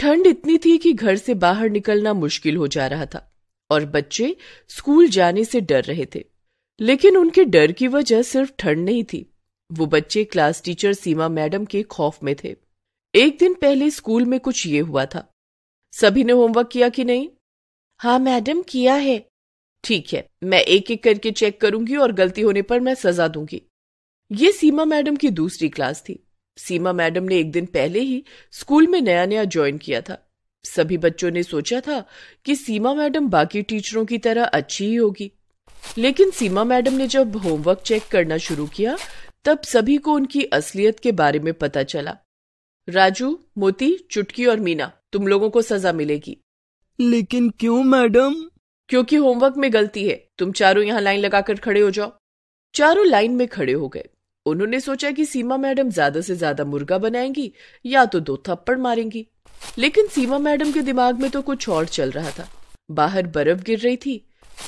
ठंड इतनी थी कि घर से बाहर निकलना मुश्किल हो जा रहा था और बच्चे स्कूल जाने से डर रहे थे लेकिन उनके डर की वजह सिर्फ ठंड नहीं थी वो बच्चे क्लास टीचर सीमा मैडम के खौफ में थे एक दिन पहले स्कूल में कुछ ये हुआ था सभी ने होमवर्क किया कि नहीं हाँ मैडम किया है ठीक है मैं एक एक करके चेक करूंगी और गलती होने पर मैं सजा दूंगी ये सीमा मैडम की दूसरी क्लास थी सीमा मैडम ने एक दिन पहले ही स्कूल में नया नया ज्वाइन किया था सभी बच्चों ने सोचा था कि सीमा मैडम बाकी टीचरों की तरह अच्छी ही होगी लेकिन सीमा मैडम ने जब होमवर्क चेक करना शुरू किया तब सभी को उनकी असलियत के बारे में पता चला राजू मोती चुटकी और मीना तुम लोगों को सजा मिलेगी लेकिन क्यों मैडम क्योंकि होमवर्क में गलती है तुम चारों यहाँ लाइन लगाकर खड़े हो जाओ चारों लाइन में खड़े हो गए उन्होंने सोचा कि सीमा मैडम ज्यादा से ज्यादा मुर्गा बनाएंगी या तो दो थप्पड़ मारेंगी लेकिन सीमा मैडम के दिमाग में तो कुछ और चल रहा था बाहर बर्फ गिर रही थी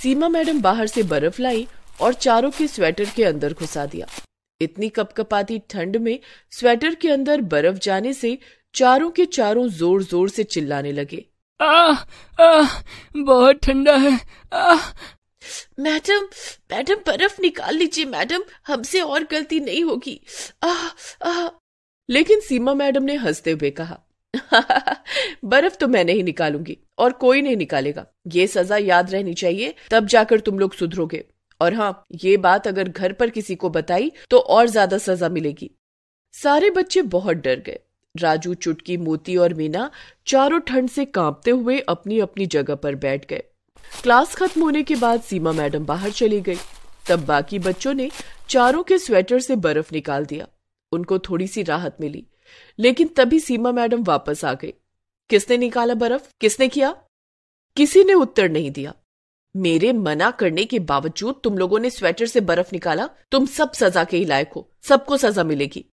सीमा मैडम बाहर से बर्फ लाई और चारों के स्वेटर के अंदर घुसा दिया इतनी कपकपाती ठंड में स्वेटर के अंदर बर्फ जाने से चारों के चारों जोर जोर से चिल्लाने लगे आ, आ, बहुत ठंडा है आ, मैडम मैडम बर्फ निकाल लीजिए मैडम हमसे और गलती नहीं होगी आ, आ। लेकिन सीमा मैडम ने हंसते हुए कहा बर्फ तो मैं नहीं निकालूंगी और कोई नहीं निकालेगा ये सजा याद रहनी चाहिए तब जाकर तुम लोग सुधरोगे और हाँ ये बात अगर घर पर किसी को बताई तो और ज्यादा सजा मिलेगी सारे बच्चे बहुत डर गए राजू चुटकी मोती और मीना चारों ठंड से कांपते हुए अपनी अपनी जगह पर बैठ गए क्लास खत्म होने के बाद सीमा मैडम बाहर चली गई तब बाकी बच्चों ने चारों के स्वेटर से बर्फ निकाल दिया उनको थोड़ी सी राहत मिली लेकिन तभी सीमा मैडम वापस आ गई किसने निकाला बर्फ किसने किया किसी ने उत्तर नहीं दिया मेरे मना करने के बावजूद तुम लोगों ने स्वेटर से बर्फ निकाला तुम सब सजा के ही लायक हो सबको सजा मिलेगी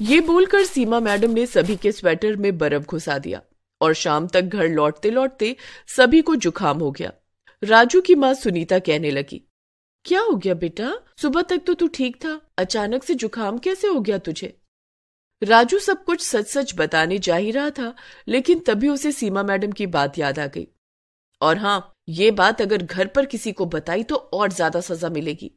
ये बोलकर सीमा मैडम ने सभी के स्वेटर में बर्फ घुसा दिया और शाम तक घर लौटते लौटते सभी को जुखाम हो गया राजू की माँ सुनीता कहने लगी क्या हो गया बेटा सुबह तक तो तू ठीक था अचानक से जुकाम कैसे हो गया तुझे राजू सब कुछ सच सच बताने जा ही रहा था लेकिन तभी उसे सीमा मैडम की बात याद आ गई और हाँ ये बात अगर घर पर किसी को बताई तो और ज्यादा सजा मिलेगी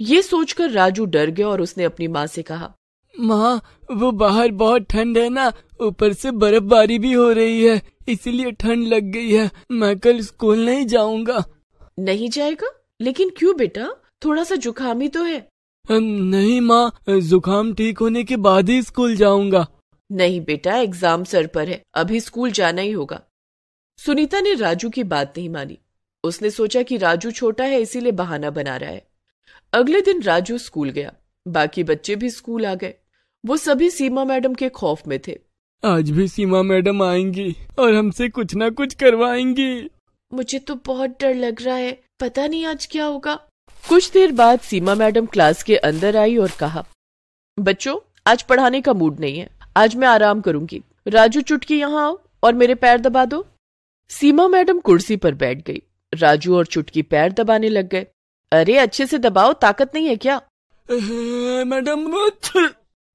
ये सोचकर राजू डर गया और उसने अपनी माँ से कहा माँ वो बाहर बहुत ठंड है ना ऊपर से बर्फबारी भी हो रही है इसीलिए ठंड लग गई है मैं कल स्कूल नहीं जाऊंगा नहीं जाएगा लेकिन क्यों बेटा थोड़ा सा जुकाम ही तो है नहीं माँ जुकाम ठीक होने के बाद ही स्कूल जाऊंगा नहीं बेटा एग्जाम सर पर है अभी स्कूल जाना ही होगा सुनीता ने राजू की बात नहीं मानी उसने सोचा कि राजू छोटा है इसीलिए बहाना बना रहा है अगले दिन राजू स्कूल गया बाकी बच्चे भी स्कूल आ गए वो सभी सीमा मैडम के खौफ में थे आज भी सीमा मैडम आएंगी और हमसे कुछ ना कुछ करवाएंगी मुझे तो बहुत डर लग रहा है पता नहीं आज क्या होगा कुछ देर बाद सीमा मैडम क्लास के अंदर आई और कहा बच्चों आज पढ़ाने का मूड नहीं है आज मैं आराम करूंगी राजू चुटकी यहाँ आओ और मेरे पैर दबा दो सीमा मैडम कुर्सी पर बैठ गई राजू और चुटकी पैर दबाने लग गए अरे अच्छे से दबाओ ताकत नहीं है क्या मैडम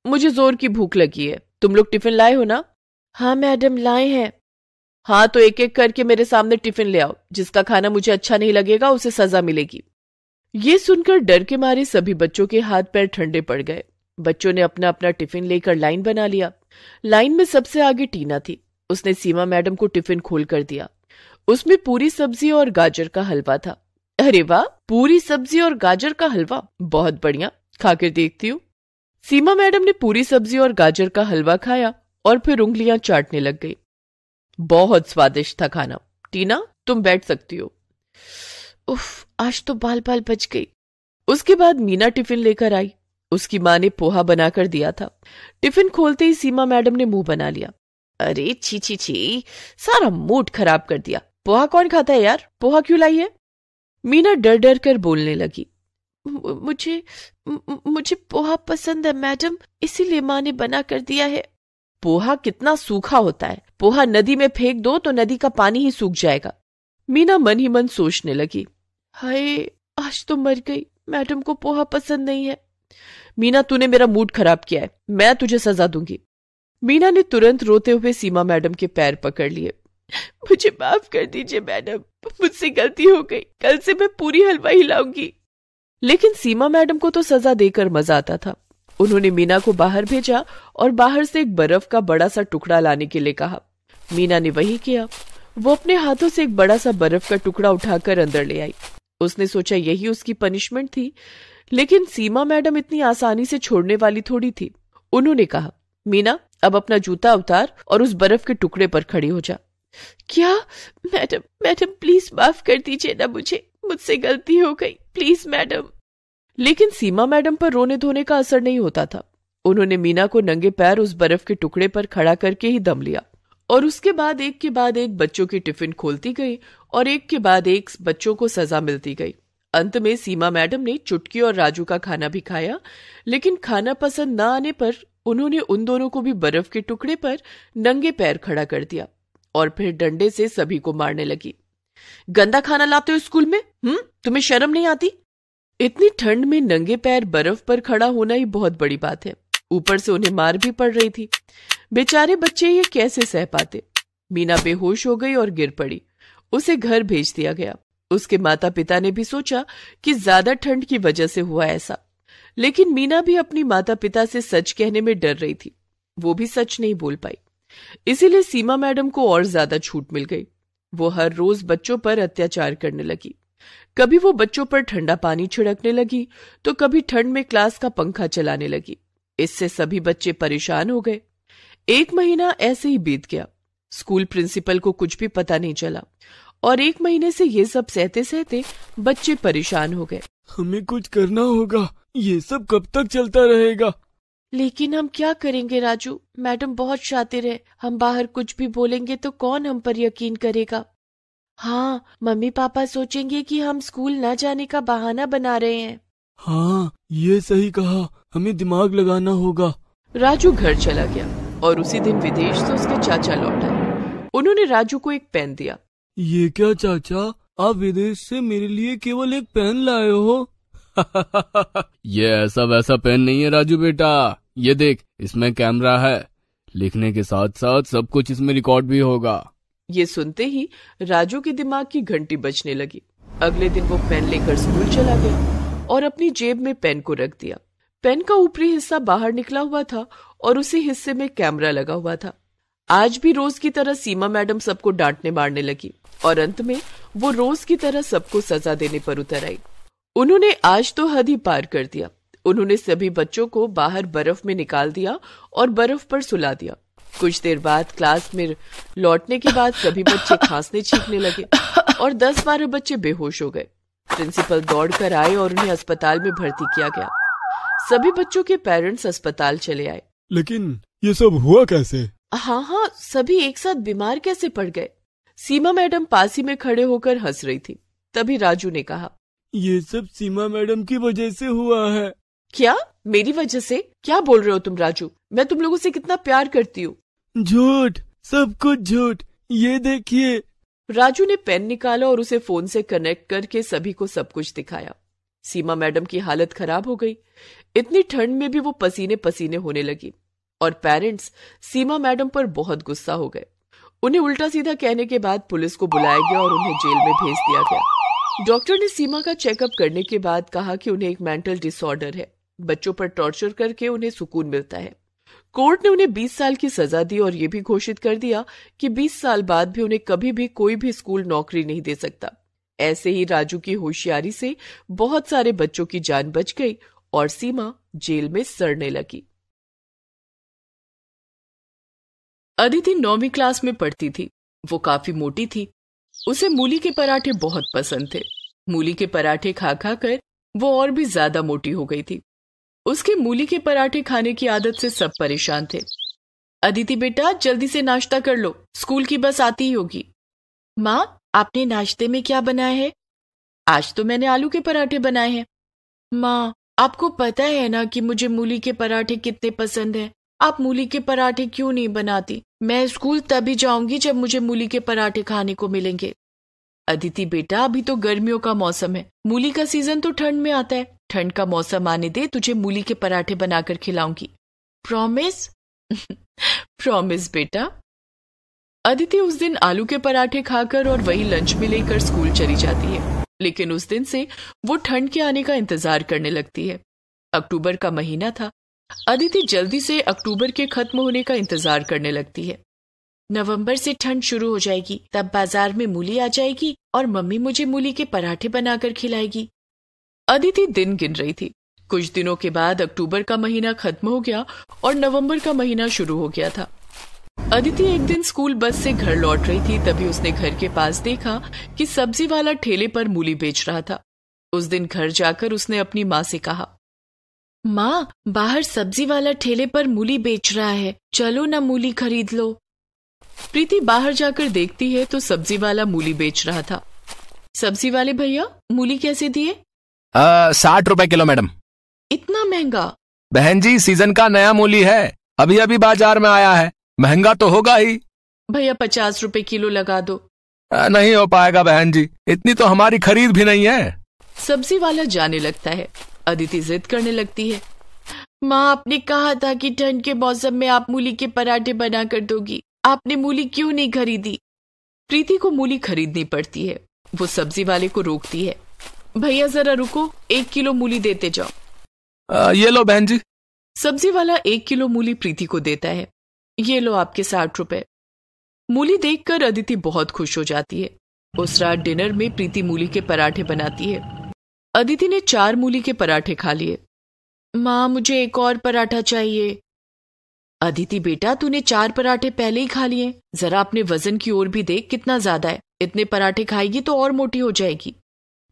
मुझे जोर की भूख लगी है तुम लोग टिफिन लाए हो ना हाँ मैडम लाए हैं हाँ तो एक एक करके मेरे सामने टिफिन ले आओ जिसका खाना मुझे अच्छा नहीं लगेगा उसे सजा मिलेगी ये सुनकर डर के मारे सभी बच्चों के हाथ पैर ठंडे पड़ गए बच्चों ने अपना अपना टिफिन लेकर लाइन बना लिया लाइन में सबसे आगे टीना थी उसने सीमा मैडम को टिफिन खोल कर दिया उसमें पूरी सब्जी और गाजर का हलवा था अरे वाह पूरी सब्जी और गाजर का हलवा बहुत बढ़िया खाकर देखती हूँ सीमा मैडम ने पूरी सब्जी और गाजर का हलवा खाया और फिर उंगलियां चाटने लग गई बहुत स्वादिष्ट था खाना टीना तुम बैठ सकती हो उफ आज तो बाल बाल बच गई उसके बाद मीना टिफिन लेकर आई उसकी माँ ने पोहा बनाकर दिया था टिफिन खोलते ही सीमा मैडम ने मुंह बना लिया अरे छी छी छी सारा मूड खराब कर दिया पोहा कौन खाता है यार पोहा क्यों लाई है मीना डर डर कर बोलने लगी मुझे मुझे पोहा पसंद है मैडम इसीलिए माँ ने बना कर दिया है पोहा कितना सूखा होता है पोहा नदी में फेंक दो तो नदी का पानी ही सूख जाएगा मीना मन ही मन सोचने लगी हाय आज तो मर गई मैडम को पोहा पसंद नहीं है मीना तूने मेरा मूड खराब किया है मैं तुझे सजा दूंगी मीना ने तुरंत रोते हुए सीमा मैडम के पैर पकड़ लिए मुझे माफ कर दीजिए मैडम मुझसे गलती हो गई कल से मैं पूरी हलवाई लाऊंगी लेकिन सीमा मैडम को तो सजा देकर मजा आता था उन्होंने मीना को बाहर भेजा और बाहर से एक बर्फ का बड़ा सा टुकड़ा लाने के लिए कहा मीना ने वही किया वो अपने हाथों से एक बड़ा सा बर्फ का टुकड़ा उठाकर अंदर ले आई उसने सोचा यही उसकी पनिशमेंट थी लेकिन सीमा मैडम इतनी आसानी से छोड़ने वाली थोड़ी थी उन्होंने कहा मीना अब अपना जूता उतार और उस बर्फ के टुकड़े पर खड़ी हो जा क्या मैडम मैडम प्लीज माफ कर दीजिए ना मुझे मुझसे गलती हो गई प्लीज मैडम लेकिन सीमा मैडम पर रोने धोने का असर नहीं होता था उन्होंने मीना को नंगे पैर उस बर्फ के टुकड़े पर खड़ा करके ही दम लिया और उसके बाद एक के बाद एक बच्चों की टिफिन खोलती गई और एक के बाद एक बच्चों को सजा मिलती गई अंत में सीमा मैडम ने चुटकी और राजू का खाना भी खाया लेकिन खाना पसंद न आने पर उन्होंने उन दोनों को भी बर्फ के टुकड़े पर नंगे पैर खड़ा कर दिया और फिर डंडे से सभी को मारने लगी गंदा खाना लाते हो स्कूल में हम्म तुम्हें शर्म नहीं आती इतनी ठंड में नंगे पैर बर्फ पर खड़ा होना ही बहुत बड़ी बात है ऊपर से उन्हें मार भी पड़ रही थी बेचारे बच्चे ये कैसे सह पाते मीना बेहोश हो गई और गिर पड़ी उसे घर भेज दिया गया उसके माता पिता ने भी सोचा कि ज्यादा ठंड की वजह से हुआ ऐसा लेकिन मीना भी अपनी माता पिता से सच कहने में डर रही थी वो भी सच नहीं बोल पाई इसीलिए सीमा मैडम को और ज्यादा छूट मिल गई वो हर रोज बच्चों पर अत्याचार करने लगी कभी वो बच्चों पर ठंडा पानी छिड़कने लगी तो कभी ठंड में क्लास का पंखा चलाने लगी इससे सभी बच्चे परेशान हो गए एक महीना ऐसे ही बीत गया स्कूल प्रिंसिपल को कुछ भी पता नहीं चला और एक महीने से ये सब सहते सहते बच्चे परेशान हो गए हमें कुछ करना होगा ये सब कब तक चलता रहेगा लेकिन हम क्या करेंगे राजू मैडम बहुत शातिर है हम बाहर कुछ भी बोलेंगे तो कौन हम पर यकीन करेगा हाँ मम्मी पापा सोचेंगे कि हम स्कूल न जाने का बहाना बना रहे हैं हाँ ये सही कहा हमें दिमाग लगाना होगा राजू घर चला गया और उसी दिन विदेश से उसके चाचा लौट आए उन्होंने राजू को एक पेन दिया ये क्या चाचा आप विदेश से मेरे लिए केवल एक पेन लाए हो ये ऐसा वैसा पेन नहीं है राजू बेटा ये देख इसमें कैमरा है लिखने के साथ साथ सब कुछ इसमें रिकॉर्ड भी होगा ये सुनते ही राजू के दिमाग की घंटी बजने लगी अगले दिन वो पेन लेकर स्कूल चला गया और अपनी जेब में पेन को रख दिया पेन का ऊपरी हिस्सा बाहर निकला हुआ था और उसी हिस्से में कैमरा लगा हुआ था आज भी रोज की तरह सीमा मैडम सबको डांटने मारने लगी और अंत में वो रोज की तरह सबको सजा देने पर उतर आई उन्होंने आज तो हद ही पार कर दिया उन्होंने सभी बच्चों को बाहर बर्फ में निकाल दिया और बर्फ पर सुला दिया कुछ देर बाद क्लास में लौटने के बाद सभी बच्चे खांसने छींकने लगे और दस बारह बच्चे बेहोश हो गए प्रिंसिपल दौड़ कर आए और उन्हें अस्पताल में भर्ती किया गया सभी बच्चों के पेरेंट्स अस्पताल चले आए लेकिन ये सब हुआ कैसे हाँ हाँ सभी एक साथ बीमार कैसे पड़ गए सीमा मैडम पास ही में खड़े होकर हंस रही थी तभी राजू ने कहा ये सब सीमा मैडम की वजह से हुआ है क्या मेरी वजह से क्या बोल रहे हो तुम राजू मैं तुम लोगों से कितना प्यार करती हूँ झूठ सब कुछ झूठ ये देखिए राजू ने पेन निकाला और उसे फोन से कनेक्ट करके सभी को सब कुछ दिखाया सीमा मैडम की हालत खराब हो गई इतनी ठंड में भी वो पसीने पसीने होने लगी और पेरेंट्स सीमा मैडम पर बहुत गुस्सा हो गए उन्हें उल्टा सीधा कहने के बाद पुलिस को बुलाया गया और उन्हें जेल में भेज दिया गया डॉक्टर ने सीमा का चेकअप करने के बाद कहा कि उन्हें एक मेंटल डिसऑर्डर है बच्चों पर टॉर्चर करके उन्हें सुकून मिलता है कोर्ट ने उन्हें 20 साल की सजा दी और यह भी घोषित कर दिया कि 20 साल बाद भी उन्हें कभी भी कोई भी स्कूल नौकरी नहीं दे सकता ऐसे ही राजू की होशियारी से बहुत सारे बच्चों की जान बच गई और सीमा जेल में सड़ने लगी अदिति नौवीं क्लास में पढ़ती थी वो काफी मोटी थी उसे मूली के पराठे बहुत पसंद थे मूली के पराठे खा खा कर वो और भी ज्यादा मोटी हो गई थी उसके मूली के पराठे खाने की आदत से सब परेशान थे अदिति बेटा जल्दी से नाश्ता कर लो स्कूल की बस आती ही होगी माँ आपने नाश्ते में क्या बनाया है आज तो मैंने आलू के पराठे बनाए हैं माँ आपको पता है ना कि मुझे मूली के पराठे कितने पसंद हैं आप मूली के पराठे क्यों नहीं बनाती मैं स्कूल तभी जाऊंगी जब मुझे मूली के पराठे खाने को मिलेंगे अदिति बेटा अभी तो गर्मियों का मौसम है मूली का सीजन तो ठंड में आता है ठंड का मौसम आने दे तुझे मूली के पराठे बनाकर खिलाऊंगी प्रॉमिस प्रॉमिस बेटा अदिति उस दिन आलू के पराठे खाकर और वही लंच में लेकर स्कूल चली जाती है लेकिन उस दिन से वो ठंड के आने का इंतजार करने लगती है अक्टूबर का महीना था अदिति जल्दी से अक्टूबर के खत्म होने का इंतजार करने लगती है नवंबर से ठंड शुरू हो जाएगी तब बाजार में मूली आ जाएगी और मम्मी मुझे मूली के पराठे बनाकर खिलाएगी अदिति दिन गिन रही थी कुछ दिनों के बाद अक्टूबर का महीना खत्म हो गया और नवंबर का महीना शुरू हो गया था अदिति एक दिन स्कूल बस से घर लौट रही थी तभी उसने घर के पास देखा कि सब्जी वाला ठेले पर मूली बेच रहा था उस दिन घर जाकर उसने अपनी माँ से कहा माँ बाहर सब्जी वाला ठेले पर मूली बेच रहा है चलो ना मूली खरीद लो प्रीति बाहर जाकर देखती है तो सब्जी वाला मूली बेच रहा था सब्जी वाले भैया मूली कैसे दिए साठ रुपए किलो मैडम इतना महंगा बहन जी सीजन का नया मूली है अभी अभी बाजार में आया है महंगा तो होगा ही भैया पचास रुपए किलो लगा दो आ, नहीं हो पाएगा बहन जी इतनी तो हमारी खरीद भी नहीं है सब्जी वाला जाने लगता है अदिति जिद करने लगती है माँ आपने कहा था कि ठंड के मौसम में आप मूली के पराठे बना कर दोगी आपने मूली क्यों नहीं खरीदी प्रीति को मूली खरीदनी पड़ती है वो सब्जी वाले को रोकती है भैया जरा रुको एक किलो मूली देते जाओ आ, ये लो बहन जी सब्जी वाला एक किलो मूली प्रीति को देता है ये लो आपके साठ रुपए मूली देखकर अदिति बहुत खुश हो जाती है उस रात डिनर में प्रीति मूली के पराठे बनाती है अदिति ने चार मूली के पराठे खा लिए माँ मुझे एक और पराठा चाहिए अदिति बेटा तूने चार पराठे पहले ही खा लिए जरा अपने वजन की ओर भी देख कितना ज्यादा है इतने पराठे खाएगी तो और मोटी हो जाएगी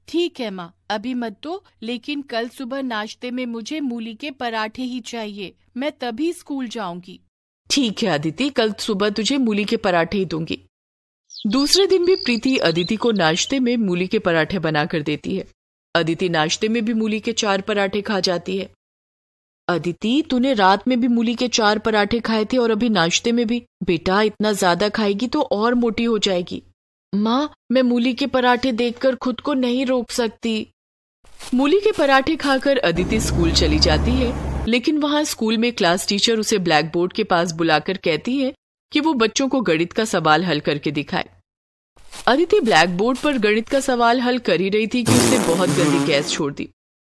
ठीक है माँ अभी मत दो लेकिन कल सुबह नाश्ते में मुझे मूली के पराठे ही चाहिए मैं तभी स्कूल जाऊंगी ठीक है अदिति कल सुबह तुझे मूली के पराठे ही दूंगी दूसरे दिन भी प्रीति अदिति को नाश्ते में मूली के पराठे बनाकर देती है अदिति नाश्ते में भी मूली के चार पराठे खा जाती है अदिति तूने रात में भी मूली के चार पराठे खाए थे और अभी नाश्ते में भी बेटा इतना ज्यादा खाएगी तो और मोटी हो जाएगी माँ मैं मूली के पराठे देखकर खुद को नहीं रोक सकती मूली के पराठे खाकर अदिति स्कूल चली जाती है लेकिन वहाँ स्कूल में क्लास टीचर उसे ब्लैक बोर्ड के पास बुलाकर कहती है कि वो बच्चों को गणित का सवाल हल करके दिखाए अदिति ब्लैक बोर्ड पर गणित का सवाल हल कर ही रही थी कि उसने बहुत गंदी गैस छोड़ दी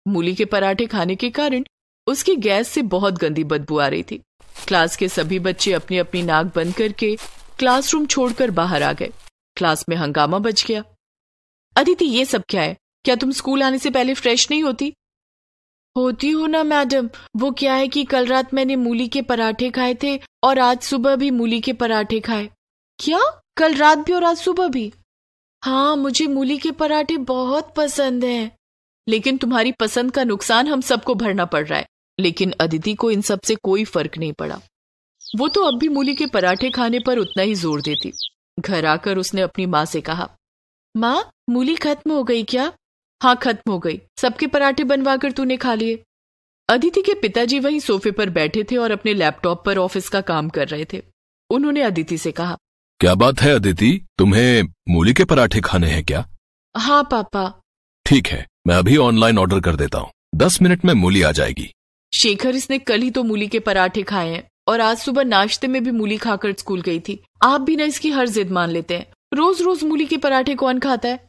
मूली के पराठे खाने के कारण उसकी गैस से बहुत गंदी बदबू आ रही थी क्लास के सभी बच्चे अपनी अपनी नाक बंद करके क्लासरूम छोड़कर बाहर आ गए क्लास में हंगामा बच गया अदिति ये सब क्या है क्या तुम स्कूल आने से पहले फ्रेश नहीं होती होती हूँ ना मैडम वो क्या है कि कल रात मैंने मूली के पराठे खाए थे और आज सुबह भी मूली के पराठे खाए क्या कल रात भी और आज सुबह भी हाँ मुझे मूली के पराठे बहुत पसंद हैं लेकिन तुम्हारी पसंद का नुकसान हम सबको भरना पड़ रहा है लेकिन अदिति को इन सब से कोई फर्क नहीं पड़ा वो तो अब भी मूली के पराठे खाने पर उतना ही जोर देती घर आकर उसने अपनी माँ से कहा माँ मूली खत्म हो गई क्या हाँ खत्म हो गई सबके पराठे बनवाकर तूने खा लिए अदिति के पिताजी वहीं सोफे पर बैठे थे और अपने लैपटॉप पर ऑफिस का काम कर रहे थे उन्होंने अदिति से कहा क्या बात है अदिति तुम्हें मूली के पराठे खाने हैं क्या हाँ पापा ठीक है मैं अभी ऑनलाइन ऑर्डर कर देता हूँ दस मिनट में मूली आ जाएगी शेखर इसने कल ही तो मूली के पराठे खाए हैं और आज सुबह नाश्ते में भी मूली खाकर स्कूल गई थी आप भी ना इसकी हर जिद मान लेते हैं रोज रोज मूली के पराठे कौन खाता है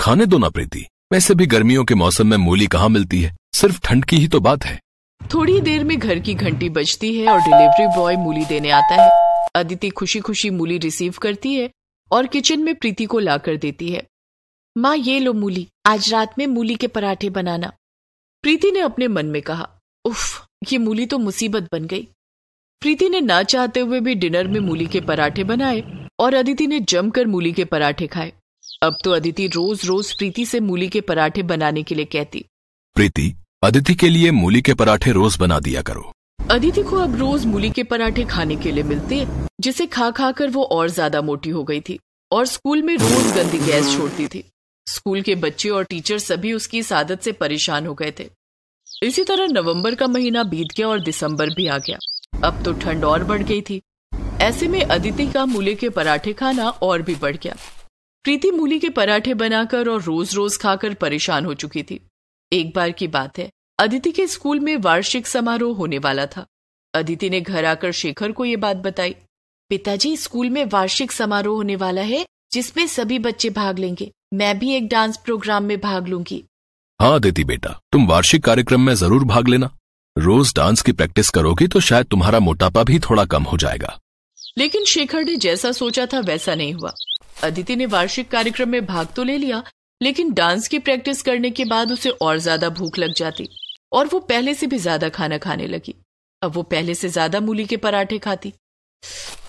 खाने दो ना प्रीति वैसे भी गर्मियों के मौसम में मूली कहाँ मिलती है सिर्फ ठंड की ही तो बात है थोड़ी देर में घर की घंटी बजती है और डिलीवरी बॉय मूली देने आता है अदिति खुशी खुशी मूली रिसीव करती है और किचन में प्रीति को लाकर देती है माँ ये लो मूली आज रात में मूली के पराठे बनाना प्रीति ने अपने मन में कहा उफ ये मूली तो मुसीबत बन गई प्रीति ने ना चाहते हुए भी डिनर में मूली के पराठे बनाए और अदिति ने जमकर मूली के पराठे खाए अब तो अदिति रोज रोज प्रीति से मूली के पराठे बनाने के लिए कहती प्रीति अदिति के लिए मूली के पराठे रोज बना दिया करो अदिति को अब रोज मूली के पराठे खाने के लिए मिलते जिसे खा खा कर वो और ज्यादा मोटी हो गई थी और स्कूल में रोज गंदी गैस छोड़ती थी स्कूल के बच्चे और टीचर सभी उसकी इस आदत से परेशान हो गए थे इसी तरह नवंबर का महीना बीत गया और दिसंबर भी आ गया अब तो ठंड और बढ़ गई थी ऐसे में अदिति का मूली के पराठे खाना और भी बढ़ गया प्रीति मूली के पराठे बनाकर और रोज रोज खाकर परेशान हो चुकी थी एक बार की बात है अदिति के स्कूल में वार्षिक समारोह होने वाला था अदिति ने घर आकर शेखर को ये बात बताई पिताजी स्कूल में वार्षिक समारोह होने वाला है जिसमें सभी बच्चे भाग लेंगे मैं भी एक डांस प्रोग्राम में भाग लूंगी हाँ अदिति बेटा तुम वार्षिक कार्यक्रम में जरूर भाग लेना रोज डांस की प्रैक्टिस करोगी तो शायद तुम्हारा मोटापा भी थोड़ा कम हो जाएगा लेकिन शेखर ने जैसा सोचा था वैसा नहीं हुआ अदिति ने वार्षिक कार्यक्रम में भाग तो ले लिया लेकिन डांस की प्रैक्टिस करने के बाद उसे और ज्यादा भूख लग जाती और वो पहले से भी ज्यादा खाना खाने लगी अब वो पहले से ज्यादा मूली के पराठे खाती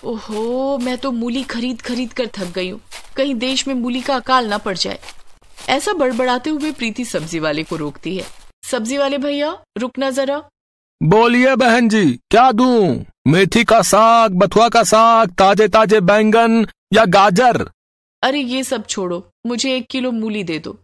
ओहो मैं तो मूली खरीद खरीद कर थक गई हूँ कहीं देश में मूली का अकाल ना पड़ जाए ऐसा बड़बड़ाते हुए प्रीति सब्जी वाले को रोकती है सब्जी वाले भैया रुकना जरा बोलिए बहन जी क्या दू मेथी का साग बथुआ का साग ताजे ताजे बैंगन या गाजर अरे ये सब छोड़ो मुझे एक किलो मूली दे दो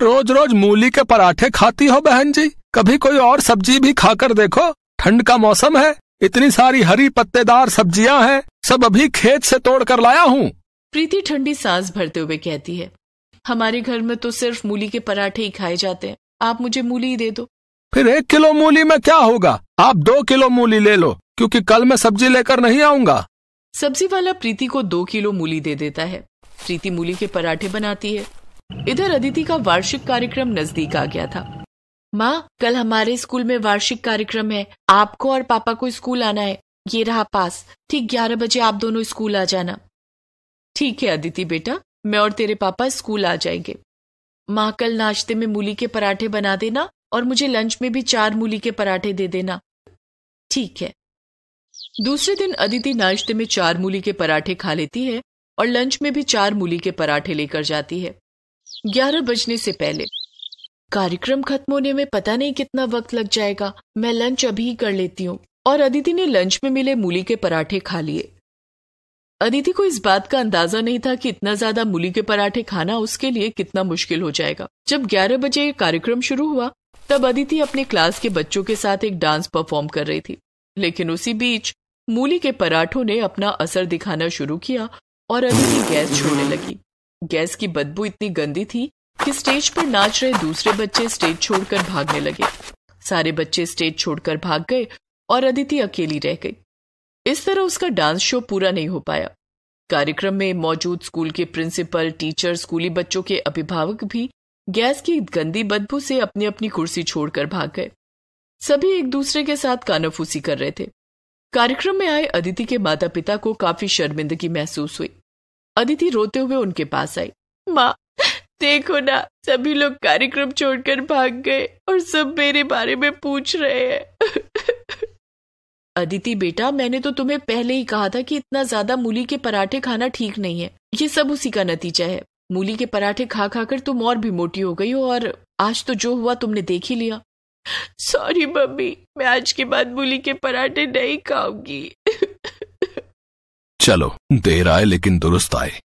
रोज रोज मूली के पराठे खाती हो बहन जी कभी कोई और सब्जी भी खाकर देखो ठंड का मौसम है इतनी सारी हरी पत्तेदार सब्जियां हैं सब अभी खेत से तोड़ कर लाया हूँ प्रीति ठंडी सांस भरते हुए कहती है हमारे घर में तो सिर्फ मूली के पराठे ही खाए जाते हैं आप मुझे मूली ही दे दो फिर एक किलो मूली में क्या होगा आप दो किलो मूली ले लो क्योंकि कल मैं सब्जी लेकर नहीं आऊंगा सब्जी वाला प्रीति को दो किलो मूली दे देता है प्रीति मूली के पराठे बनाती है इधर अदिति का वार्षिक कार्यक्रम नजदीक आ गया था माँ कल हमारे स्कूल में वार्षिक कार्यक्रम है आपको और पापा को स्कूल आना है ये रहा पास ठीक ग्यारह बजे आप दोनों स्कूल आ जाना ठीक है अदिति बेटा मैं और तेरे पापा स्कूल आ जाएंगे माँ कल नाश्ते में मूली के पराठे बना देना और मुझे लंच में भी चार मूली के पराठे दे देना ठीक है दूसरे दिन अदिति नाश्ते में चार मूली के पराठे खा लेती है और लंच में भी चार मूली के पराठे लेकर जाती है ग्यारह बजने से पहले कार्यक्रम खत्म होने में पता नहीं कितना वक्त लग जाएगा मैं लंच अभी कर लेती हूँ और अदिति ने लंच में मिले मूली के पराठे खा लिए अदिति को इस बात का अंदाजा नहीं था कि इतना ज्यादा मूली के पराठे खाना उसके लिए कितना मुश्किल हो जाएगा जब 11 बजे कार्यक्रम शुरू हुआ तब अदिति अपने क्लास के बच्चों के साथ एक डांस परफॉर्म कर रही थी लेकिन उसी बीच मूली के पराठों ने अपना असर दिखाना शुरू किया और अदिति गैस छोड़ने लगी गैस की बदबू इतनी गंदी थी कि स्टेज पर नाच रहे दूसरे बच्चे स्टेज छोड़कर भागने लगे सारे बच्चे स्टेज छोड़कर भाग गए और अदिति अकेली रह गई इस तरह उसका डांस शो पूरा नहीं हो पाया कार्यक्रम में मौजूद स्कूल के प्रिंसिपल टीचर स्कूली बच्चों के अभिभावक भी गैस की गंदी बदबू से अपनी अपनी कुर्सी छोड़कर भाग गए सभी एक दूसरे के साथ कानाफूसी कर रहे थे कार्यक्रम में आए अदिति के माता पिता को काफी शर्मिंदगी महसूस हुई अदिति रोते हुए उनके पास आई माँ देखो ना सभी लोग कार्यक्रम छोड़कर भाग गए और सब मेरे बारे में पूछ रहे हैं अदिति बेटा मैंने तो तुम्हें पहले ही कहा था कि इतना ज्यादा मूली के पराठे खाना ठीक नहीं है ये सब उसी का नतीजा है मूली के पराठे खा खा कर तुम और भी मोटी हो गई हो और आज तो जो हुआ तुमने देख ही लिया सॉरी मम्मी मैं आज के बाद मूली के पराठे नहीं खाऊंगी चलो देर आए लेकिन दुरुस्त आए